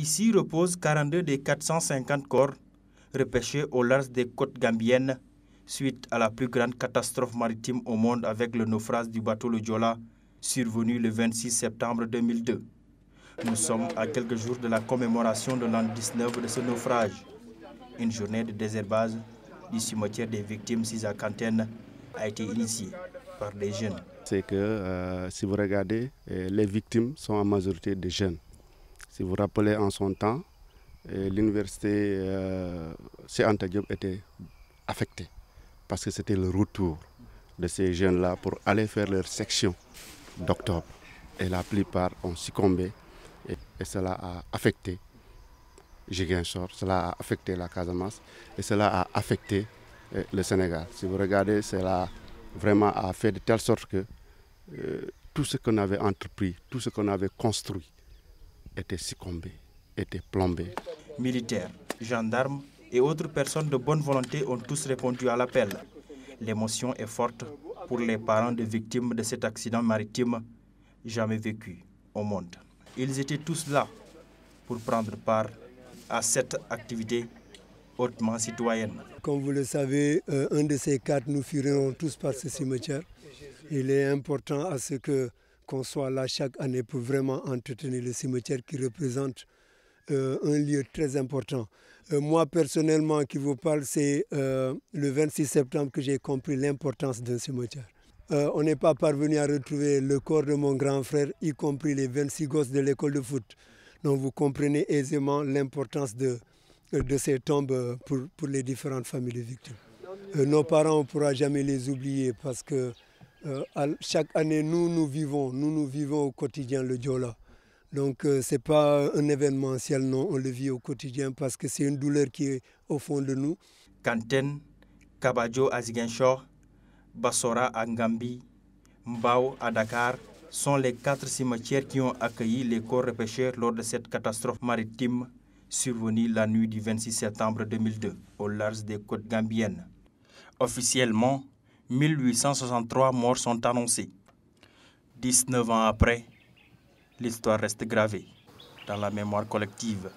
Ici reposent 42 des 450 corps repêchés au large des côtes gambiennes suite à la plus grande catastrophe maritime au monde avec le naufrage du bateau Le survenu le 26 septembre 2002. Nous sommes à quelques jours de la commémoration de l'an 19 de ce naufrage. Une journée de désherbage du cimetière des victimes Sisa-Cantenne a été initiée par des jeunes. C'est que euh, si vous regardez, euh, les victimes sont en majorité des jeunes. Si vous rappelez en son temps, euh, l'université euh, était affectée parce que c'était le retour de ces jeunes-là pour aller faire leur section d'octobre. Et la plupart ont succombé et, cela a affecté Sort. cela a affecté la Casamance et cela a affecté euh, le Sénégal. Si vous regardez, cela vraiment a fait de telle sorte que euh, tout ce qu'on avait entrepris, tout ce qu'on avait construit, étaient succombés, étaient plombés. Militaires, gendarmes et autres personnes de bonne volonté ont tous répondu à l'appel. L'émotion est forte pour les parents de victimes de cet accident maritime jamais vécu au monde. Ils étaient tous là pour prendre part à cette activité hautement citoyenne. Comme vous le savez, euh, un de ces quatre, nous fuirons tous par ce cimetière. Il est important à ce que qu'on soit là chaque année pour vraiment entretenir le cimetière qui représente euh, un lieu très important. Euh, moi personnellement qui vous parle, c'est euh, le 26 septembre que j'ai compris l'importance d'un cimetière. on n'est pas parvenu à retrouver le corps de mon grand frère, y compris les 26 gosses de l'école de foot. Donc vous comprenez aisément l'importance de, de ces tombes pour, pour les différentes familles victimes. nos parents, on ne pourra jamais les oublier parce que euh, chaque année, nous, nous vivons, nous, nous vivons au quotidien le Diola. Donc, euh, c'est ce n'est pas un événementiel, non, on le vit au quotidien parce que c'est une douleur qui est au fond de nous. Kanten, Kabajo à Ziguinchor, Bassora à Ngambi, Mbao à Dakar sont les quatre cimetières qui ont accueilli les corps repêchés lors de cette catastrophe maritime survenue la nuit du 26 septembre 2002 au large des côtes gambiennes. Officiellement, 1863 morts sont annoncés. 19 ans après, l'histoire reste gravée dans la mémoire collective.